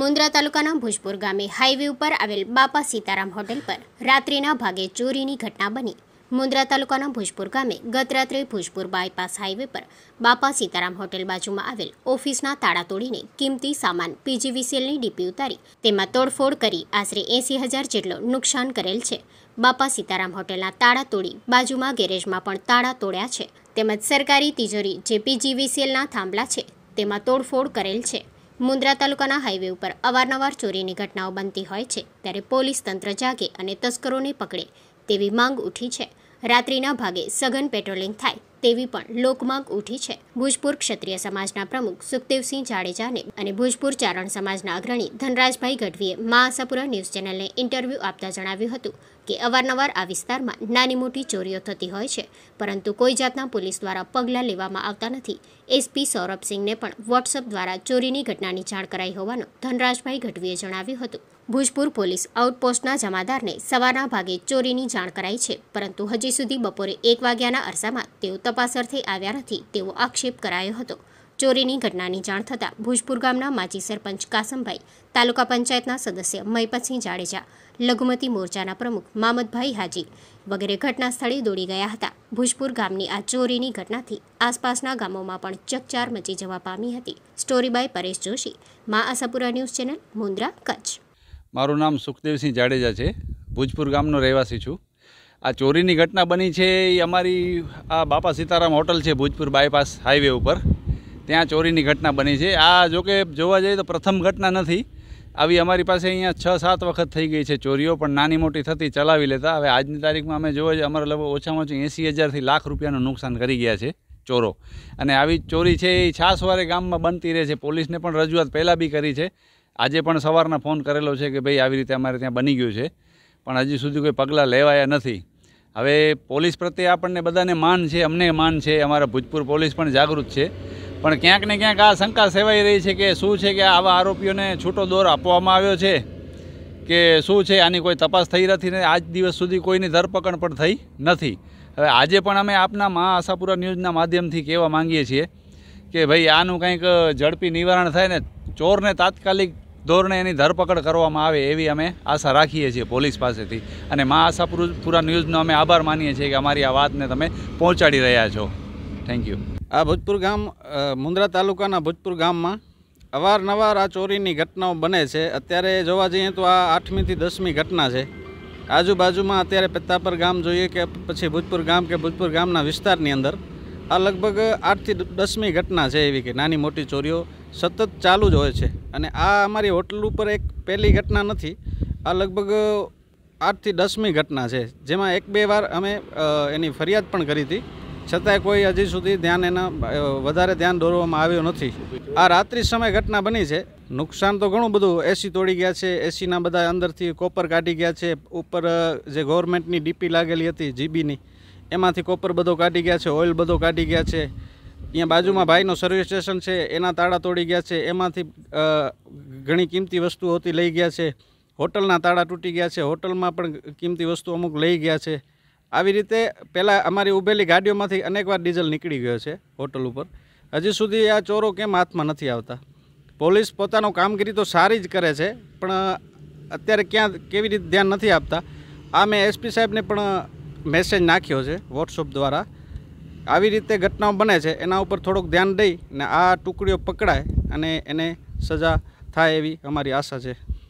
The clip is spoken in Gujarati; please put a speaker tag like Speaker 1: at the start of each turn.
Speaker 1: મુંદ્રા તાલુકાના ભુજપુર ગામે હાઈવે ઉપર આવેલ બાપા સીતારામ હોટેલ પર રાત્રિના ભાગે ચોરીની ઘટના બની મુન્દ્રા તાલુકાના ભુજપુર ગામે ગત રાત્રે ભુજપુર બાયપાસ હાઈવે પર બાપા સીતારામ હોટેલ બાજુમાં આવેલ ઓફિસના તાળા તોડીને કિંમતી સામાન પીજીવીસીએલની ડીપી ઉતારી તેમાં તોડફોડ કરી આશરે એંસી હજાર જેટલો નુકસાન કરેલ છે બાપા સીતારામ હોટેલના તાળા તોડી બાજુમાં ગેરેજમાં પણ તાળા તોડ્યા છે તેમજ સરકારી તિજોરી જે પીજીવીસીએલના થાંભલા છે તેમાં તોડફોડ કરેલ છે મુન્દ્રા તાલુકાના હાઈવે ઉપર અવારનવાર ચોરીની ઘટનાઓ બનતી હોય છે ત્યારે પોલીસ તંત્ર જાગે અને તસ્કરોને પકડે તેવી માંગ ઉઠી છે રાત્રિના ભાગે સઘન પેટ્રોલિંગ થાય તેવી પણ લોકમાંગ ઉઠી છે ભુજપુર ક્ષત્રિય સમાજના પ્રમુખ સુખદેવસિંહ જાડેજાને અને ભુજપુર ચારણ સમાજના અગ્રણી ધનરાજભાઈ ગઢવીએ મા આશાપુરા ન્યૂઝ ચેનલને ઇન્ટરવ્યૂ આપતા જણાવ્યું હતું કે અવારનવાર આ વિસ્તારમાં નાની મોટી ચોરીઓ થતી હોય છે પરંતુ કોઈ જાતના પોલીસ દ્વારા પગલાં લેવામાં આવતા નથી એસપી સૌરભસિંહને પણ વોટ્સઅપ દ્વારા ચોરીની ઘટનાની જાણ કરાઈ હોવાનું ધનરાજભાઈ ગઢવીએ જણાવ્યું હતું ભુજપુર પોલીસ આઉટપોસ્ટના જમાદારને સવારના ભાગે ચોરીની જાણ કરાઈ છે પરંતુ હજી સુધી બપોરે એક વાગ્યાના અરસામાં તેઓ તપાસ આવ્યા નથી તેવો આક્ષેપ કરાયો હતો ચોરીની ઘટનાની જાણ થતાં ભુજપુર ગામના માજી સરપંચ કાસમભાઈ તાલુકા પંચાયતના સદસ્ય મયપતસિંહ જાડેજા લઘુમતી મોરચાના પ્રમુખ મામદભાઈ હાજી વગેરે ઘટના સ્થળે દોડી ગયા હતા ભુજપુર ગામની આ ચોરીની ઘટનાથી આસપાસના ગામોમાં પણ ચકચાર મચી જવા પામી હતી story by Paresh Joshi Maa Ashapura news channel Mundra Kutch
Speaker 2: મારું નામ સુખદેવસિંહ જાડેજા છે ભુજપુર ગામનો રહેવાસી છું આ ચોરીની ઘટના બની છે એ અમારી આ બાપા સીતારામ હોટલ છે ભૂજપુર બાયપાસ હાઈવે ઉપર ત્યાં ચોરીની ઘટના બની છે આ જોકે જોવા જઈએ તો પ્રથમ ઘટના નથી આવી અમારી પાસે અહીંયા છ સાત વખત થઈ ગઈ છે ચોરીઓ પણ નાની મોટી થતી ચલાવી લેતા હવે આજની તારીખમાં અમે જોવા જઈએ અમારા લગભગ ઓછામાં ઓછી એંસી હજારથી લાખ રૂપિયાનું નુકસાન કરી ગયા છે ચોરો અને આવી ચોરી છે એ છાસવારે ગામમાં બનતી રહે છે પોલીસને પણ રજૂઆત પહેલાં બી કરી છે આજે પણ સવારના ફોન કરેલો છે કે ભાઈ આવી રીતે અમારે ત્યાં બની ગયું છે પણ હજી સુધી કોઈ પગલાં લેવાયા નથી હવે પોલીસ પ્રત્યે આપણને બધાને માન છે અમને માન છે અમારા ભૂજપુર પોલીસ પણ જાગૃત છે પણ ક્યાંક ને ક્યાંક આ શંકા સેવાઈ રહી છે કે શું છે કે આવા આરોપીઓને છૂટો દોર આપવામાં આવ્યો છે કે શું છે આની કોઈ તપાસ થઈ નથી ને આજ દિવસ સુધી કોઈની ધરપકડ પણ થઈ નથી હવે આજે પણ અમે આપના મા આશાપુરા ન્યૂઝના માધ્યમથી કહેવા માંગીએ છીએ કે ભાઈ આનું કંઈક ઝડપી નિવારણ થાય ને ચોરને તાત્કાલિક ધોરણે એની ધરપકડ કરવામાં આવે એવી અમે આશા રાખીએ છીએ પોલીસ પાસેથી અને મા આશાપુરા ન્યૂઝનો અમે આભાર માનીએ છીએ કે અમારી આ વાતને તમે પહોંચાડી રહ્યા છો થેન્ક યુ આ ભોજપુર
Speaker 3: ગામ મુન્દ્રા તાલુકાના ભોજપુર ગામમાં અવારનવાર આ ચોરીની ઘટનાઓ બને છે અત્યારે જોવા જઈએ તો આ આઠમીથી દસમી ઘટના છે આજુબાજુમાં અત્યારે પેત્તાપર ગામ જોઈએ કે પછી ભૂજપુર ગામ કે ભૂજપુર ગામના વિસ્તારની અંદર આ લગભગ આઠથી દસમી ઘટના છે એવી કે નાની મોટી ચોરીઓ સતત ચાલુ જ હોય છે અને આ અમારી હોટલ ઉપર એક પહેલી ઘટના નથી આ લગભગ આઠથી દસમી ઘટના છે જેમાં એક બે વાર અમે એની ફરિયાદ પણ કરી હતી છતાંય કોઈ હજી સુધી ધ્યાન એના વધારે ધ્યાન દોરવામાં આવ્યું નથી આ રાત્રિ સમય ઘટના બની છે નુકસાન તો ઘણું બધું એસી તોડી ગયા છે એસીના બધા અંદરથી કોપર કાઢી ગયા છે ઉપર જે ગવર્મેન્ટની ડીપી લાગેલી હતી જીબીની એમાંથી કોપર બધો કાઢી ગયા છે ઓઇલ બધો કાઢી ગયા છે અહીંયા બાજુમાં ભાઈનો સર્વિસ સ્ટેશન છે એના તાળા તોડી ગયા છે એમાંથી ઘણી કિંમતી વસ્તુઓ હતી લઈ ગયા છે હોટલના તાળા તૂટી ગયા છે હોટલમાં પણ કિંમતી વસ્તુ અમુક લઈ ગયા છે આવી રીતે પહેલાં અમારી ઉભેલી ગાડીઓમાંથી અનેકવાર ડીઝલ નીકળી ગયો છે હોટલ ઉપર હજી સુધી આ ચોરો કેમ હાથમાં નથી આવતા પોલીસ પોતાનો કામગીરી તો સારી જ કરે છે પણ અત્યારે ક્યાં કેવી રીતે ધ્યાન નથી આપતા આ મેં એસપી સાહેબને પણ મેસેજ નાખ્યો છે વોટ્સઅપ દ્વારા આવી રીતે ઘટનાઓ બને છે એના ઉપર થોડુંક ધ્યાન દઈ અને આ ટુકડીઓ પકડાય અને એને સજા થાય એવી અમારી આશા છે